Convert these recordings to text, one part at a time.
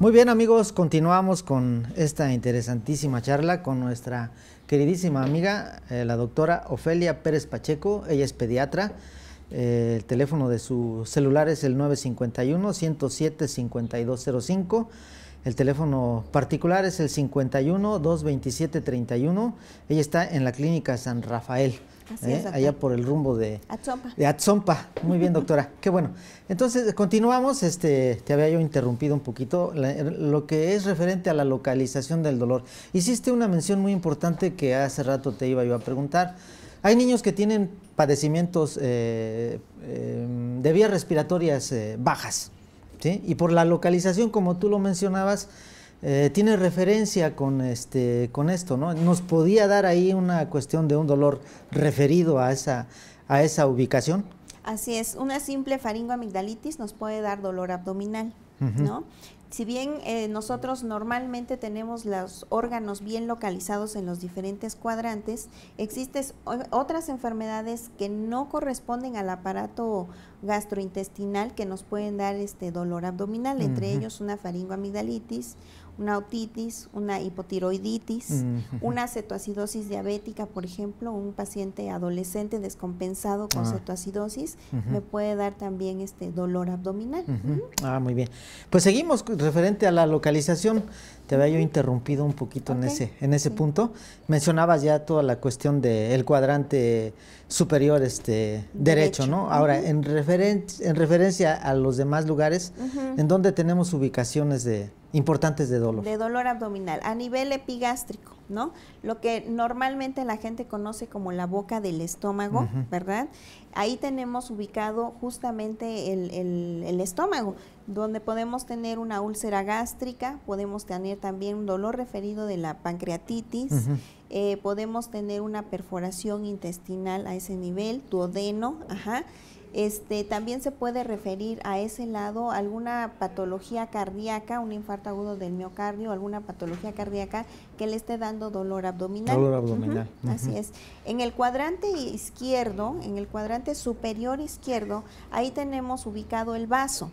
Muy bien amigos, continuamos con esta interesantísima charla con nuestra queridísima amiga, eh, la doctora Ofelia Pérez Pacheco, ella es pediatra, eh, el teléfono de su celular es el 951 107 5205 el teléfono particular es el 51 227 31. Ella está en la clínica San Rafael. ¿eh? allá por el rumbo de Atzompa. De Atzompa. Muy bien, doctora. Qué bueno. Entonces, continuamos. Este, te había yo interrumpido un poquito lo que es referente a la localización del dolor. Hiciste una mención muy importante que hace rato te iba yo a preguntar. Hay niños que tienen padecimientos eh, em, de vías respiratorias eh, bajas. Y por la localización, como tú lo mencionabas, eh, tiene referencia con, este, con esto, ¿no? Nos podía dar ahí una cuestión de un dolor referido a esa, a esa ubicación. Así es, una simple faringoamigdalitis nos puede dar dolor abdominal, ¿no? Si bien eh, nosotros normalmente tenemos los órganos bien localizados en los diferentes cuadrantes, existen otras enfermedades que no corresponden al aparato gastrointestinal que nos pueden dar este dolor abdominal, entre ellos una faringoamigdalitis, una otitis, una hipotiroiditis, una cetoacidosis diabética, por ejemplo, un paciente adolescente descompensado con ah. cetoacidosis me puede dar también este dolor abdominal. Ah, muy bien. Pues seguimos referente a la localización. Te había yo interrumpido un poquito en ese en ese punto. Mencionabas ya toda la cuestión del cuadrante superior este derecho, ¿no? Ahora en en referencia a los demás lugares, ¿en dónde tenemos ubicaciones de, importantes de dolor? De dolor abdominal, a nivel epigástrico, ¿no? Lo que normalmente la gente conoce como la boca del estómago, ¿verdad? Ahí tenemos ubicado justamente el, estómago, donde podemos tener una úlcera gástrica, podemos tener también un dolor referido de la pancreatitis. Eh, podemos tener una perforación intestinal a ese nivel, tuodeno. ajá. Este, también se puede referir a ese lado alguna patología cardíaca, un infarto agudo del miocardio, alguna patología cardíaca que le esté dando dolor abdominal. Dolor abdominal. Así es. En el cuadrante izquierdo, en el cuadrante superior izquierdo, ahí tenemos ubicado el vaso.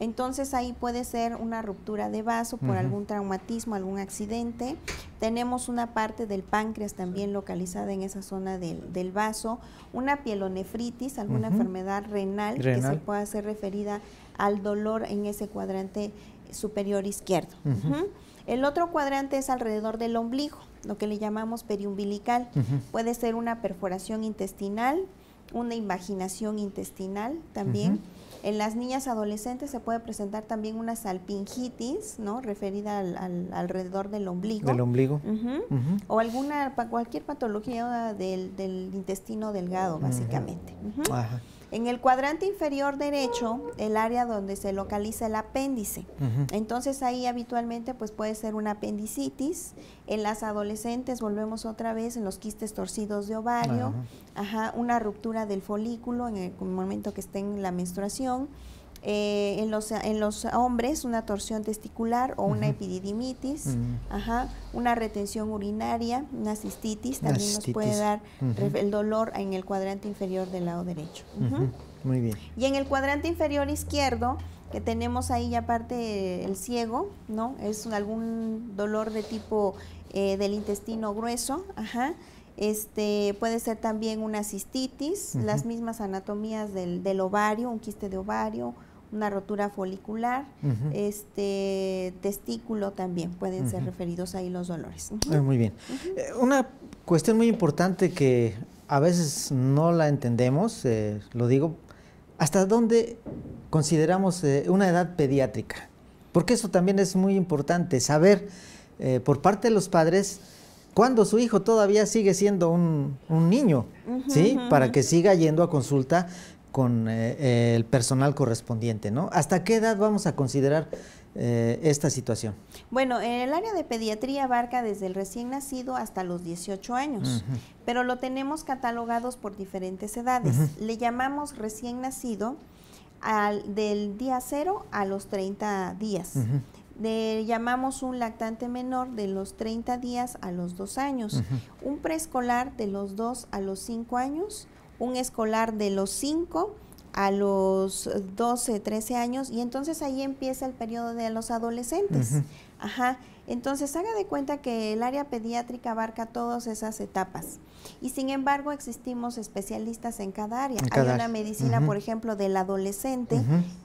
Entonces ahí puede ser una ruptura de vaso por algún traumatismo, algún accidente. Tenemos una parte del páncreas también localizada en esa zona del, vaso, una pielonefritis, alguna enfermedad renal, que se pueda hacer referida al dolor en ese cuadrante superior izquierdo. El otro cuadrante es alrededor del ombligo, lo que le llamamos periumbilical. Puede ser una perforación intestinal, una imaginación intestinal también en las niñas adolescentes se puede presentar también una salpingitis, ¿no? Referida al, alrededor del ombligo. Del ombligo. O alguna, cualquier patología del, del intestino delgado, básicamente. Ajá. En el cuadrante inferior derecho, el área donde se localiza el apéndice. Entonces ahí habitualmente pues puede ser una apendicitis. En las adolescentes volvemos otra vez en los quistes torcidos de ovario, una ruptura del folículo en el momento que estén en la menstruación eh, en, los, en los hombres una torsión testicular o una epididimitis, mm. una retención urinaria, una cistitis, también nos puede dar el dolor en el cuadrante inferior del lado derecho. Muy bien. Y en el cuadrante inferior izquierdo, que tenemos ahí ya parte el ciego, ¿no? Es algún dolor de tipo eh, del intestino grueso, ajá. Este, puede ser también una cistitis, las mismas anatomías del, del ovario, un quiste de ovario, una rotura folicular, este testículo también pueden ser referidos ahí los dolores. Muy bien. Eh, una cuestión muy importante que a veces no la entendemos, eh, lo digo, ¿hasta dónde consideramos eh, una edad pediátrica? Porque eso también es muy importante, saber por parte de los padres cuándo su hijo todavía sigue siendo un, un niño, ¿sí? Para que siga yendo a consulta con eh, eh, el personal correspondiente, ¿no? ¿Hasta qué edad vamos a considerar eh, esta situación? Bueno, el área de pediatría abarca desde el recién nacido hasta los 18 años, pero lo tenemos catalogados por diferentes edades. Le llamamos recién nacido al, del día cero a los 30 días. Le llamamos un lactante menor de los 30 días a los 2 años, un preescolar de los 2 a los 5 años, un escolar de los 5 a los 12, 13 años y entonces ahí empieza el periodo de los adolescentes. Ajá. Entonces, haga de cuenta que el área pediátrica abarca todas esas etapas. Y sin embargo, existimos especialistas en cada área. Hay una medicina, por ejemplo, del adolescente,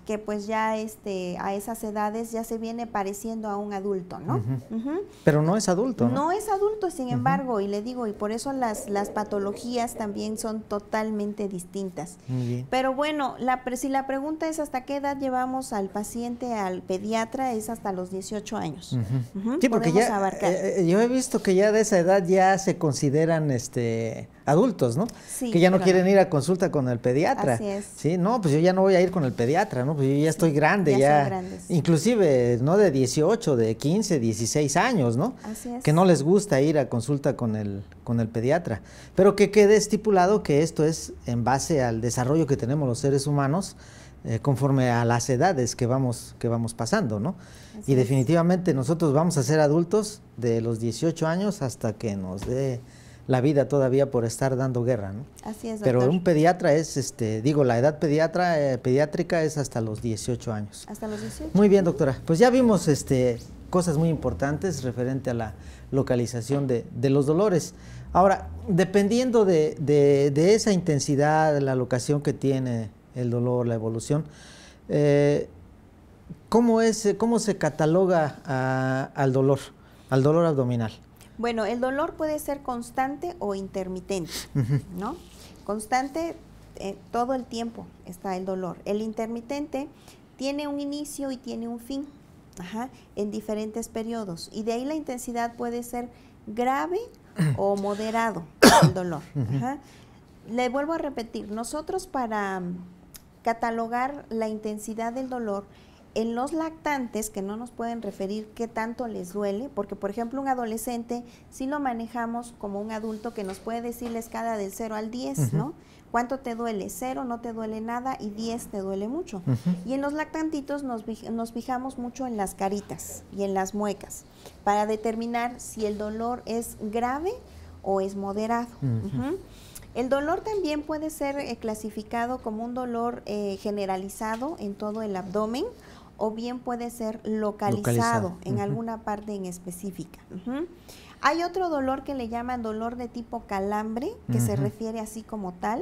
que pues ya este, a esas edades ya se viene pareciendo a un adulto, ¿no? Pero no es adulto. No, es adulto, sin embargo, y le digo, y por eso las, las patologías también son totalmente distintas. Pero bueno, la, si la pregunta es hasta qué edad llevamos al paciente, al pediatra, es hasta los 18 años. Sí, porque eh, eh, yo he visto que ya de esa edad ya se consideran este adultos, ¿no? que ya no quieren ir a consulta con el pediatra. Así es. Sí, no, pues yo ya no voy a ir con el pediatra, ¿no? Pues yo ya estoy grande, ya. inclusive, ¿no? De 18, de 15, 16 años, ¿no? Que no les gusta ir a consulta con el, con el pediatra. Pero que quede estipulado que esto es en base al desarrollo que tenemos los seres humanos eh, conforme a las edades que vamos, que vamos pasando, ¿no? y definitivamente nosotros vamos a ser adultos de los 18 años hasta que nos dé la vida todavía por estar dando guerra, ¿no? Así es. Pero un pediatra es, este, digo, la edad pediatra, eh, pediátrica es hasta los 18 años. Hasta los 18. Muy bien, doctora. Pues ya vimos este, cosas muy importantes referente a la localización de, los dolores. Ahora, dependiendo de, de, esa intensidad, la locación que tiene el dolor, la evolución. Eh, ¿cómo, es, eh, ¿Cómo se cataloga al dolor, al dolor abdominal? Bueno, el dolor puede ser constante o intermitente, ¿no? Constante, eh, todo el tiempo está el dolor. El intermitente tiene un inicio y tiene un fin, ajá, en diferentes periodos. Y de ahí la intensidad puede ser grave o moderado el dolor. Le vuelvo a repetir, nosotros para catalogar la intensidad del dolor en los lactantes que no nos pueden referir qué tanto les duele, porque por ejemplo un adolescente si lo manejamos como un adulto que nos puede decir la del 0 al 10, ¿no? ¿Cuánto te duele? 0 no te duele nada y 10 te duele mucho. Y en los lactantitos nos, nos fijamos mucho en las caritas y en las muecas para determinar si el dolor es grave o es moderado. El dolor también puede ser eh, clasificado como un dolor eh, generalizado en todo el abdomen o bien puede ser localizado, en alguna parte en específica. Hay otro dolor que le llaman dolor de tipo calambre, que se refiere así como tal,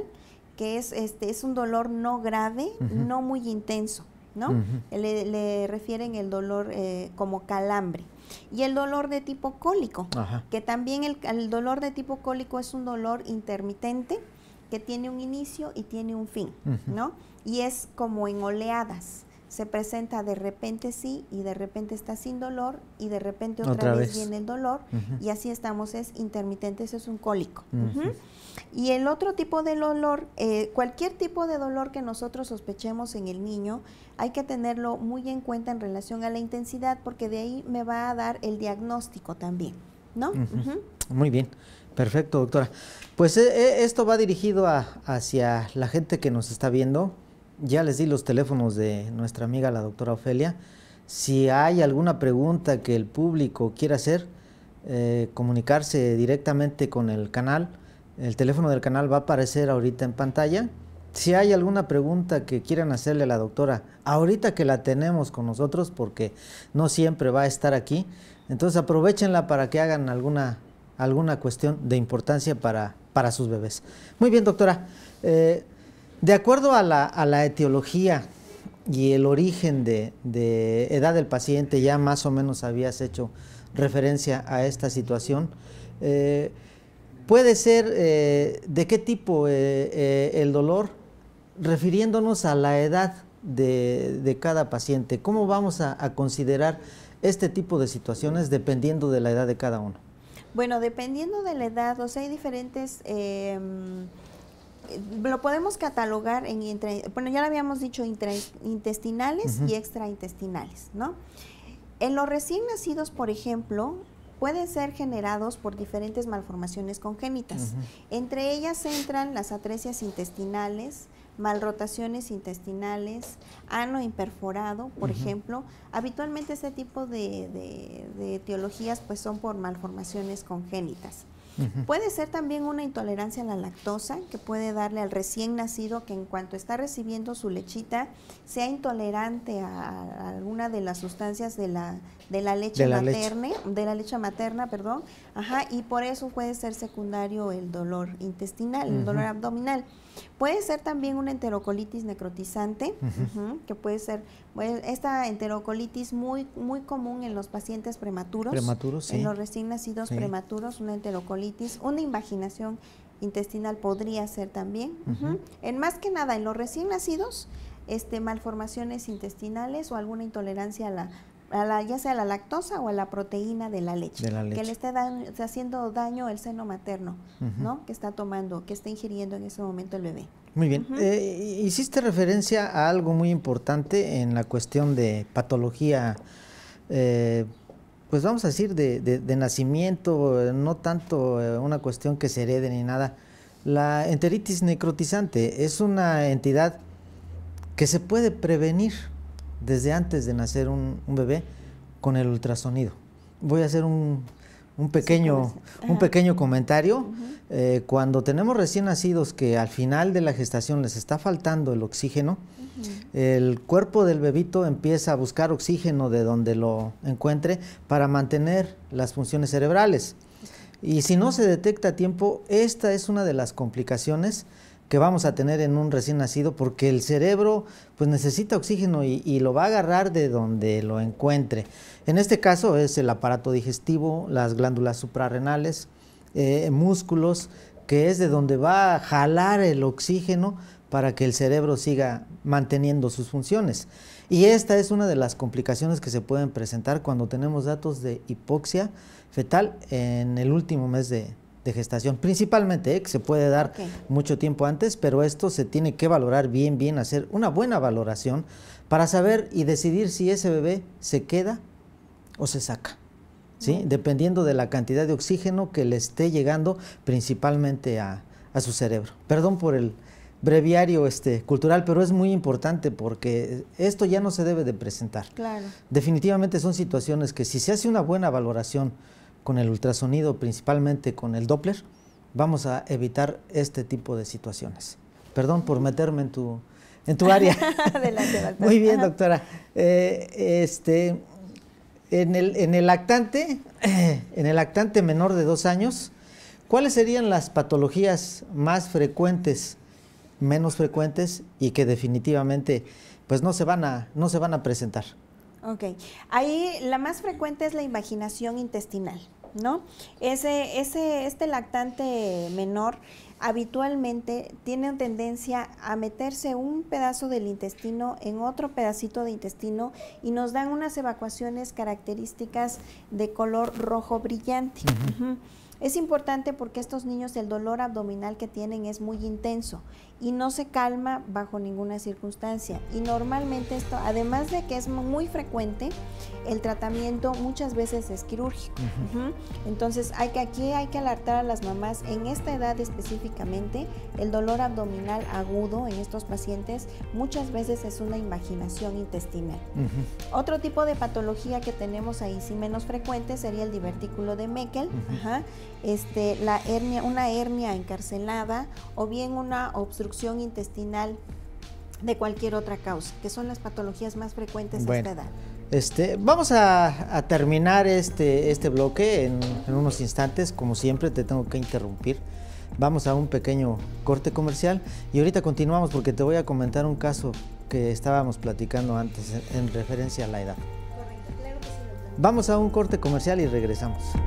que es, este, es un dolor no grave, no muy intenso, ¿no? Le, refieren el dolor eh, como calambre y el dolor de tipo cólico, que también el, dolor de tipo cólico es un dolor intermitente que tiene un inicio y tiene un fin, ¿no? Y es como en oleadas se presenta de repente sí y de repente está sin dolor y de repente otra, vez. viene el dolor y así estamos, es intermitente, eso es un cólico. Y el otro tipo de dolor, eh, cualquier tipo de dolor que nosotros sospechemos en el niño, hay que tenerlo muy en cuenta en relación a la intensidad porque de ahí me va a dar el diagnóstico también, ¿no? Muy bien. Perfecto, doctora. Pues eh, eh, esto va dirigido a, hacia la gente que nos está viendo, ya les di los teléfonos de nuestra amiga la doctora Ofelia. Si hay alguna pregunta que el público quiera hacer, eh, comunicarse directamente con el canal. El teléfono del canal va a aparecer ahorita en pantalla. Si hay alguna pregunta que quieran hacerle a la doctora, ahorita que la tenemos con nosotros, porque no siempre va a estar aquí, entonces aprovechenla para que hagan alguna, alguna cuestión de importancia para, para sus bebés. Muy bien, doctora. Eh, de acuerdo a la, etiología y el origen de, edad del paciente, ya más o menos habías hecho referencia a esta situación. Eh, puede ser eh, de qué tipo eh, el dolor, refiriéndonos a la edad de, cada paciente. ¿Cómo vamos a, considerar este tipo de situaciones dependiendo de la edad de cada uno? Bueno, dependiendo de la edad, o sea, hay diferentes em, lo podemos catalogar en, bueno, ya lo habíamos dicho, intestinales y extraintestinales, ¿no? En los recién nacidos, por ejemplo, pueden ser generados por diferentes malformaciones congénitas. Entre ellas entran las atresias intestinales, malrotaciones intestinales, ano imperforado, por ejemplo. Habitualmente este tipo de, de, de etiologías pues, son por malformaciones congénitas. Puede ser también una intolerancia a la lactosa que puede darle al recién nacido que en cuanto está recibiendo su lechita sea intolerante a, alguna de las sustancias de la, de la leche materna, de la leche materna, perdón, y por eso puede ser secundario el dolor intestinal, el dolor abdominal. Puede ser también una enterocolitis necrotizante, que puede ser pues, esta enterocolitis muy, muy común en los pacientes prematuros, prematuros en los recién nacidos prematuros, una enterocolitis una imaginación intestinal podría ser también. En más que nada, en los recién nacidos, este, malformaciones intestinales o alguna intolerancia a la, ya sea a la lactosa o a la proteína de la leche, que le esté está haciendo daño el seno materno, ¿no? Que está tomando, que está ingiriendo en ese momento el bebé. Muy bien. Eh, hiciste referencia a algo muy importante en la cuestión de patología eh, pues vamos a decir, de, nacimiento, eh, no tanto eh, una cuestión que se herede ni nada. La enteritis necrotizante es una entidad que se puede prevenir desde antes de nacer un bebé con el ultrasonido. Voy a hacer un un pequeño, un ah, pequeño comentario. Eh, cuando tenemos recién nacidos que al final de la gestación les está faltando el oxígeno, el cuerpo del bebito empieza a buscar oxígeno de donde lo encuentre para mantener las funciones cerebrales. Y si no se detecta a tiempo, esta es una de las complicaciones que vamos a tener en un recién nacido porque el cerebro pues necesita oxígeno y, lo va a agarrar de donde lo encuentre. En este caso es el aparato digestivo, las glándulas suprarrenales, eh, músculos, que es de donde va a jalar el oxígeno para que el cerebro siga manteniendo sus funciones. Y esta es una de las complicaciones que se pueden presentar cuando tenemos datos de hipoxia fetal en el último mes de, de gestación, principalmente, ¿eh? que se puede dar mucho tiempo antes, pero esto se tiene que valorar bien, bien, hacer una buena valoración para saber y decidir si ese bebé se queda o se saca. ¿sí? Dependiendo de la cantidad de oxígeno que le esté llegando principalmente a, su cerebro. Perdón por el breviario este, cultural, pero es muy importante porque esto ya no se debe de presentar. Definitivamente son situaciones que si se hace una buena valoración, con el ultrasonido, principalmente con el Doppler, vamos a evitar este tipo de situaciones. Perdón por meterme en tu, en tu área. Muy bien, doctora. Eh, este, en el, en el lactante, en el lactante menor de dos años, ¿cuáles serían las patologías más frecuentes, menos frecuentes y que definitivamente pues no se van a, no se van a presentar? Ok. Ahí la más frecuente es la imaginación intestinal. ¿no? Ese, ese, este lactante menor habitualmente tiene tendencia a meterse un pedazo del intestino en otro pedacito de intestino y nos dan unas evacuaciones características de color rojo brillante. Es importante porque estos niños el dolor abdominal que tienen es muy intenso y no se calma bajo ninguna circunstancia. Y normalmente esto, además de que es muy frecuente, el tratamiento muchas veces es quirúrgico. Entonces hay que, aquí hay que alertar a las mamás en esta edad específicamente, el dolor abdominal agudo en estos pacientes muchas veces es una imaginación intestinal. Otro tipo de patología que tenemos ahí, si menos frecuente, sería el divertículo de Meckel, este, la hernia, una hernia encarcelada o bien una obstrucción intestinal de cualquier otra causa, que son las patologías más frecuentes de esta edad. Este, vamos a, terminar este, este bloque en, unos instantes, como siempre te tengo que interrumpir. Vamos a un pequeño corte comercial y ahorita continuamos porque te voy a comentar un caso que estábamos platicando antes en, referencia a la edad. Vamos a un corte comercial y regresamos.